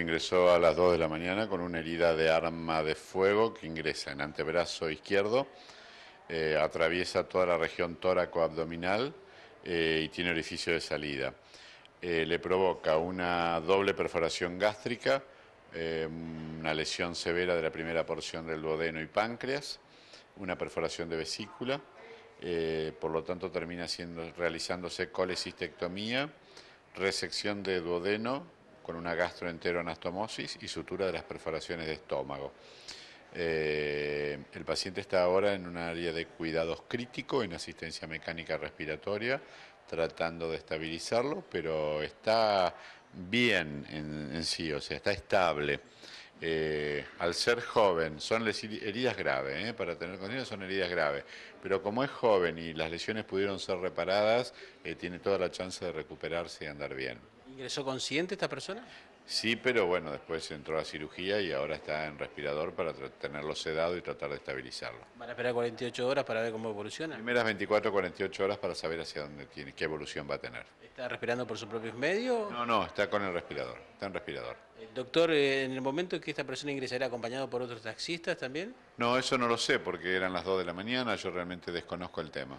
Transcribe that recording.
ingresó a las 2 de la mañana con una herida de arma de fuego que ingresa en antebrazo izquierdo, eh, atraviesa toda la región tóraco-abdominal eh, y tiene orificio de salida. Eh, le provoca una doble perforación gástrica, una lesión severa de la primera porción del duodeno y páncreas, una perforación de vesícula, por lo tanto termina siendo, realizándose colecistectomía, resección de duodeno con una gastroenteroanastomosis y sutura de las perforaciones de estómago. Eh, el paciente está ahora en un área de cuidados crítico, en asistencia mecánica respiratoria, tratando de estabilizarlo, pero está bien en, sí, o sea, está estable. Eh, al ser joven, son heridas graves, ¿eh? para tener conciencia son heridas graves, pero como es joven y las lesiones pudieron ser reparadas, tiene toda la chance de recuperarse y andar bien. ¿Ingresó consciente esta persona? Sí, pero bueno, después entró a la cirugía y ahora está en respirador para tenerlo sedado y tratar de estabilizarlo. ¿Van a esperar 48 horas para ver cómo evoluciona? Primeras 24 48 horas para saber hacia dónde tiene, qué evolución va a tener. ¿Está respirando por sus propios medios? No, no, está con el respirador, está en respirador. doctor, eh, en el momento en que esta persona ingresará acompañado por otros taxistas también? No, eso no lo sé porque eran las 2 de la mañana, yo realmente desconozco el tema.